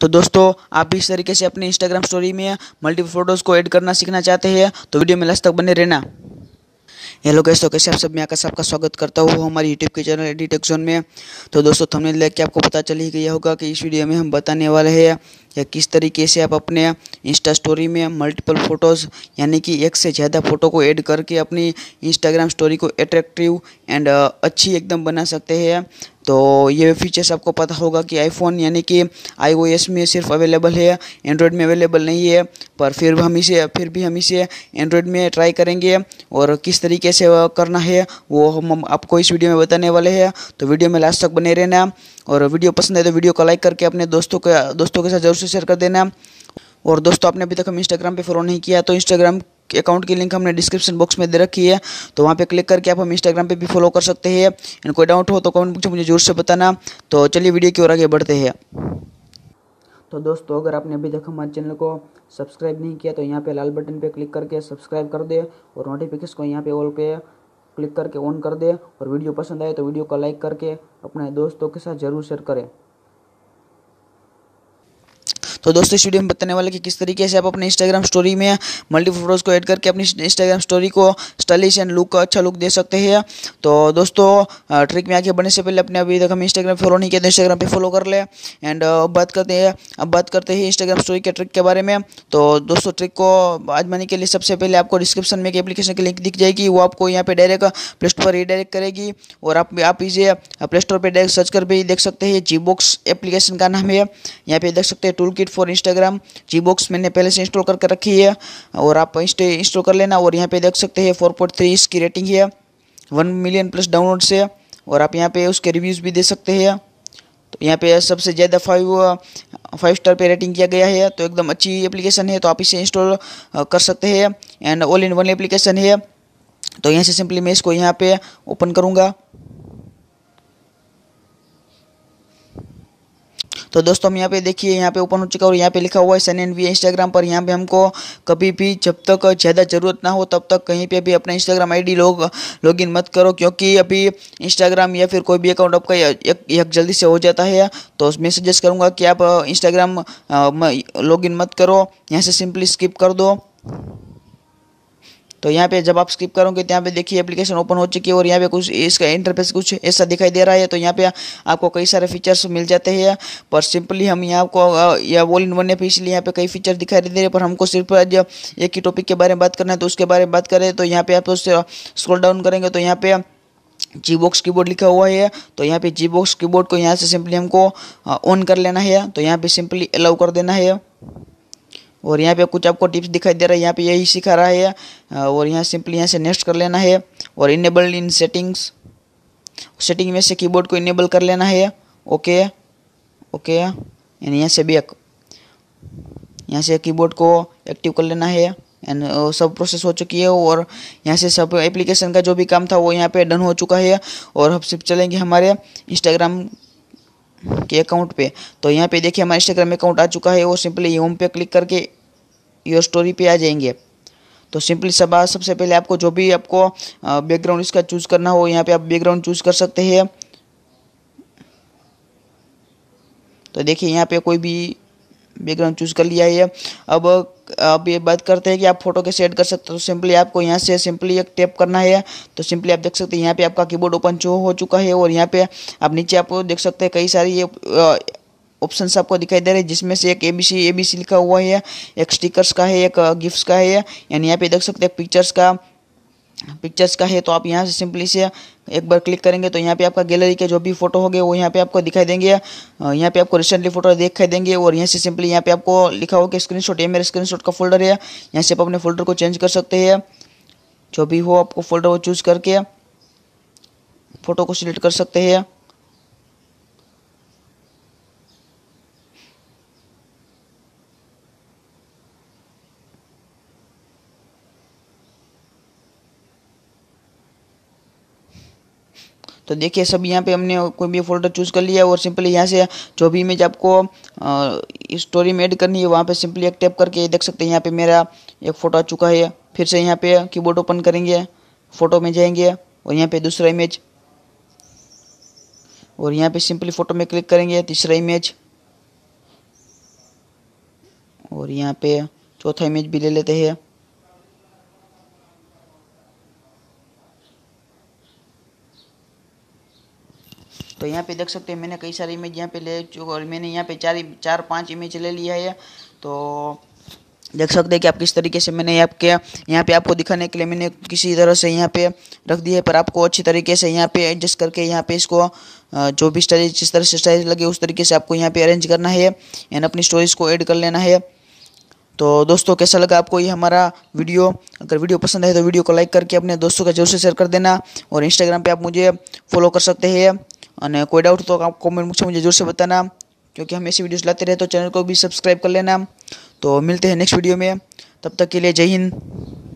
तो दोस्तों आप भी इस तरीके से अपने इंस्टाग्राम स्टोरी में मल्टीपल फोटोज़ को ऐड करना सीखना चाहते हैं तो वीडियो में लास्ट तक बने रहना हेलो गैस तो कैसे आप सब मैं आकाश आपका स्वागत करता हूँ हमारे यूट्यूब के चैनल जोन में तो दोस्तों थंबनेल देख के आपको पता चल ही गया होगा कि इस वीडियो में हम बताने वाले हैं या किस तरीके से आप अपने इंस्टा स्टोरी में मल्टीपल फ़ोटोज़ यानी कि एक से ज़्यादा फ़ोटो को ऐड करके अपनी इंस्टाग्राम स्टोरी को एट्रैक्टिव एंड uh, अच्छी एकदम बना सकते हैं तो ये फीचर्स आपको पता होगा कि आईफोन यानी कि आई में सिर्फ अवेलेबल है एंड्रॉयड में अवेलेबल नहीं है पर फिर हम इसे फिर भी हम इसे एंड्रॉयड में ट्राई करेंगे और किस तरीके से करना है वो हम आपको इस वीडियो में बताने वाले हैं तो वीडियो में लास्ट तक बने रहना और वीडियो पसंद है तो वीडियो को लाइक करके अपने दोस्तों के दोस्तों के साथ जरूर से शेयर कर देना और दोस्तों आपने अभी तक हम इंस्टाग्राम पे फॉलो नहीं किया तो इंस्टाग्राम अकाउंट की लिंक हमने डिस्क्रिप्शन बॉक्स में दे रखी है तो वहाँ पे क्लिक करके आप हम इंस्टाग्राम पे भी फॉलो कर सकते हैं एंड कोई डाउट हो तो कमेंट बॉक्स में मुझे जरूर से बताना तो चलिए वीडियो की ओर आगे बढ़ते हैं तो दोस्तों अगर आपने अभी तक हमारे चैनल को सब्सक्राइब नहीं किया तो यहाँ पे लाल बटन पे क्लिक करके सब्सक्राइब कर दे और नोटिफिकेशन को यहाँ पे ऑल पे क्लिक करके ऑन कर दे और वीडियो पसंद आए तो वीडियो को लाइक करके अपने दोस्तों के साथ ज़रूर शेयर करें तो दोस्तों इस वीडियो में बताने वाले कि किस तरीके से आप अपने इंस्टाग्राम स्टोरी में मल्टी फोटोज़ को ऐड करके अपनी इंस्टाग्राम स्टोरी को स्टाइलिश एंड लुक अच्छा लुक दे सकते हैं तो दोस्तों ट्रिक में आगे बढ़ने से पहले अपने अभी तक हम इंस्टाग्राम फॉलो नहीं किया तो इंस्टाग्राम पर फॉलो कर ले एंड बात करते हैं अब बात करते हैं इंस्टाग्राम स्टोरी के ट्रिक के बारे में तो दोस्तों ट्रिक को आजमाने के लिए सबसे पहले आपको डिस्क्रिप्शन में एक एप्लीकेशन की लिंक दिख जाएगी वो आपको यहाँ पर डायरेक्ट प्ले स्टोर पर रीडायरेक्ट करेगी और आप आप इसे प्ले स्टोर पर डायरेक्ट सर्च कर भी देख सकते हैं जी बॉक्स एप्लीकेशन का नाम है यहाँ पे देख सकते हैं toolkit it for Instagram G box मैंने पहले से इंस्टॉल करके कर रखी है और आप इंस्टॉल कर लेना और यहाँ पे देख सकते हैं फोर पॉइंट थ्री इसकी रेटिंग है वन मिलियन प्लस डाउनलोड से और आप यहाँ पे उसके रिव्यूज़ भी दे सकते हैं तो यहाँ पे सबसे ज़्यादा फाइव फाइव स्टार पे रेटिंग किया गया है तो एकदम अच्छी एप्लीकेशन है तो आप इसे इंस्टॉल कर सकते हैं and all in one application है तो यहाँ से सिंपली मैं इसको यहाँ पे ओपन करूँगा तो दोस्तों हम यहाँ पे देखिए यहाँ पे ओपन हो चुका है और यहाँ पे लिखा हुआ है सन एन वी इंस्टाग्राम पर यहाँ पे हमको कभी भी जब तक ज़्यादा ज़रूरत ना हो तब तक कहीं पे भी अपना इंस्टाग्राम आईडी लोग लॉग इन मत करो क्योंकि अभी इंस्टाग्राम या फिर कोई भी अकाउंट आपका एक जल्दी से हो जाता है तो मैं सजेस्ट करूँगा कि आप इंस्टाग्राम लॉग इन मत करो यहाँ से सिंपली स्किप कर दो तो यहाँ पे जब आप स्किप करोगे तो यहाँ पे देखिए एप्लीकेशन ओपन हो चुकी है और यहाँ पे कुछ इसका इंटरफेस कुछ ऐसा दिखाई दे रहा है तो यहाँ पे आपको कई सारे फीचर्स मिल जाते हैं पर सिंपली हम यहाँ आपको या वॉल इन वन है इसलिए यहाँ पे कई फीचर दिखाई दे रहे हैं पर हमको सिर्फ एक ही टॉपिक के बारे में बात करना है तो उसके बारे में बात करें तो यहाँ पे आप उससे स्क्रोल डाउन करेंगे तो यहाँ पे जी बॉक्स कीबोर्ड लिखा हुआ है तो यहाँ पे जी बॉक्स कीबोर्ड को यहाँ से सिंपली हमको ऑन uh, कर लेना है तो यहाँ पे सिंपली अलाउ कर देना है और यहाँ पे कुछ आपको टिप्स दिखाई दे रहा है यहाँ पे यही सिखा रहा है और यहाँ सिंपली यहाँ से नेक्स्ट कर लेना है और इनेबल इन सेटिंग्स सेटिंग में से कीबोर्ड को इनेबल कर लेना है ओके ओके एंड यहाँ से बैक यहाँ से कीबोर्ड को एक्टिव कर लेना है एंड सब प्रोसेस हो चुकी है और यहाँ से सब एप्लीकेशन का जो भी काम था वो यहाँ पे डन हो चुका है और हम सिर्फ चलेंगे हमारे इंस्टाग्राम के अकाउंट पे तो यहाँ पे देखिए हमारा इंस्टाग्राम अकाउंट आ चुका है वो सिंपली होम पे क्लिक करके योर स्टोरी पे आ जाएंगे तो सिंपली सब सबसे पहले आपको जो भी आपको बैकग्राउंड इसका चूज़ करना हो यहाँ पे आप बैकग्राउंड चूज़ कर सकते हैं तो देखिए यहाँ पे कोई भी बैकग्राउंड चूज़ कर लिया है अब अब ये बात करते हैं कि आप फोटो कैसे ऐड कर सकते हो तो सिंपली आपको यहाँ से सिंपली एक टैप करना है तो सिंपली आप देख सकते हैं यहाँ पे आपका कीबोर्ड ओपन जो हो चुका है और यहाँ पे आप नीचे आप देख सकते हैं कई सारी ये ऑप्शन आपको दिखाई दे रहे हैं जिसमें से एक एबीसी एबीसी लिखा हुआ है एक स्टिकर्स का है एक गिफ्ट का है यानी यहाँ पे देख सकते हैं पिक्चर्स का पिक्चर्स का है तो आप यहाँ से सिंपली से एक बार क्लिक करेंगे तो यहाँ पे आपका गैलरी के जो भी फोटो होंगे वो यहाँ पे आपको दिखाई देंगे यहाँ पे आपको रिसेंटली फोटो दिखाई देंगे और यहाँ से सिंपली यहाँ पे आपको लिखा होगा स्क्रीन स्क्रीनशॉट ये मेरे स्क्रीनशॉट का फोल्डर है यहाँ से आप अपने फोल्डर को चेंज कर सकते हैं जो भी हो आपको फोल्डर वो चूज़ करके फ़ोटो को सिलेक्ट कर सकते हैं तो देखिए सब यहाँ पे हमने कोई भी फोल्डर चूज़ कर लिया और सिंपली यहाँ से जो भी इमेज आपको स्टोरी में एड करनी है वहाँ पे सिंपली एक टैप करके देख सकते हैं यहाँ पे मेरा एक फ़ोटो आ चुका है फिर से यहाँ पे कीबोर्ड ओपन करेंगे फ़ोटो में जाएंगे और यहाँ पे दूसरा इमेज और यहाँ पे सिंपली फ़ोटो में क्लिक करेंगे तीसरा इमेज और यहाँ पे चौथा इमेज भी ले लेते हैं तो यहाँ पे देख सकते हैं मैंने कई सारी इमेज यहाँ पे ले चुका और मैंने यहाँ पे चार चार पांच इमेज ले लिया है तो देख सकते हैं कि आप किस तरीके से मैंने आपके यहाँ पे आपको दिखाने के लिए मैंने किसी तरह से यहाँ पे रख दिया है पर आपको अच्छी तरीके से यहाँ पे एडजस्ट करके यहाँ पे इसको जो भी स्टाइल जिस तरह से स्टाइल लगे उस तरीके से आपको यहाँ पे अरेंज करना है एंड अपनी स्टोरीज को ऐड कर लेना है तो दोस्तों कैसा लगा आपको ये हमारा वीडियो अगर वीडियो पसंद है तो वीडियो को लाइक करके अपने दोस्तों का जरूर से शेयर कर देना और इंस्टाग्राम पर आप मुझे फॉलो कर सकते हैं और कोई डाउट तो आप कॉमेंट बॉक्स में मुझे जरूर से बताना क्योंकि हम ऐसी वीडियोज लाते रहे तो चैनल को भी सब्सक्राइब कर लेना तो मिलते हैं नेक्स्ट वीडियो में तब तक के लिए जय हिंद